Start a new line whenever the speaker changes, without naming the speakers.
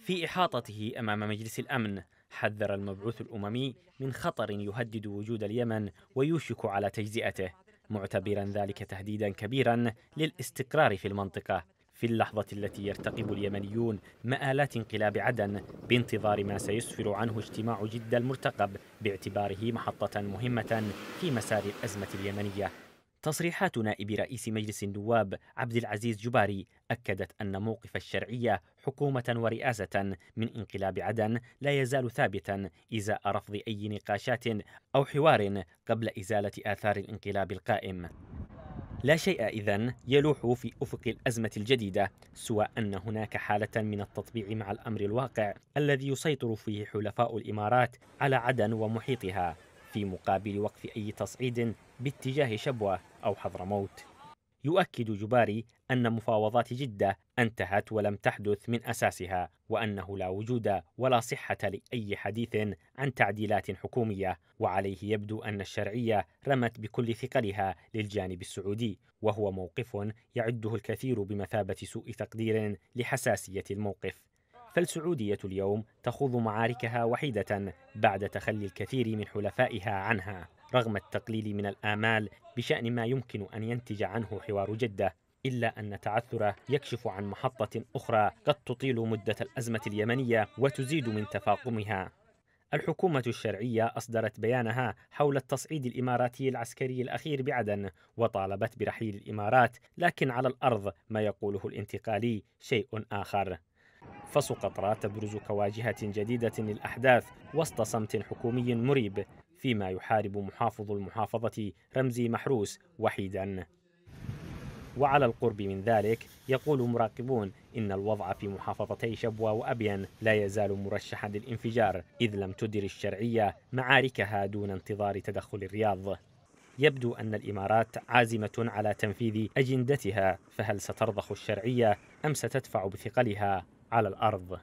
في إحاطته أمام مجلس الأمن حذر المبعوث الأممي من خطر يهدد وجود اليمن ويوشك على تجزئته معتبرا ذلك تهديدا كبيرا للاستقرار في المنطقة في اللحظة التي يرتقب اليمنيون مآلات انقلاب عدن بانتظار ما سيسفر عنه اجتماع جدة المرتقب باعتباره محطة مهمة في مسار الأزمة اليمنية تصريحات نائب رئيس مجلس النواب عبد العزيز جباري أكدت أن موقف الشرعية حكومة ورئاسة من انقلاب عدن لا يزال ثابتا إزاء رفض أي نقاشات أو حوار قبل إزالة آثار الانقلاب القائم. لا شيء إذا يلوح في أفق الأزمة الجديدة سوى أن هناك حالة من التطبيع مع الأمر الواقع الذي يسيطر فيه حلفاء الإمارات على عدن ومحيطها في مقابل وقف أي تصعيد باتجاه شبوة أو حضرموت يؤكد جباري أن مفاوضات جدة انتهت ولم تحدث من أساسها وأنه لا وجود ولا صحة لأي حديث عن تعديلات حكومية وعليه يبدو أن الشرعية رمت بكل ثقلها للجانب السعودي وهو موقف يعده الكثير بمثابة سوء تقدير لحساسية الموقف فالسعودية اليوم تخوض معاركها وحيدة بعد تخلي الكثير من حلفائها عنها رغم التقليل من الآمال بشأن ما يمكن أن ينتج عنه حوار جدة إلا أن تعثره يكشف عن محطة أخرى قد تطيل مدة الأزمة اليمنية وتزيد من تفاقمها الحكومة الشرعية أصدرت بيانها حول التصعيد الإماراتي العسكري الأخير بعدن وطالبت برحيل الإمارات لكن على الأرض ما يقوله الانتقالي شيء آخر فسقط تبرز كواجهة جديدة للأحداث وسط صمت حكومي مريب فيما يحارب محافظ المحافظة رمزي محروس وحيدا وعلى القرب من ذلك يقول مراقبون إن الوضع في محافظتي شبوة وأبين لا يزال مرشحا للانفجار إذ لم تدر الشرعية معاركها دون انتظار تدخل الرياض يبدو أن الإمارات عازمة على تنفيذ أجندتها فهل سترضخ الشرعية أم ستدفع بثقلها على الارض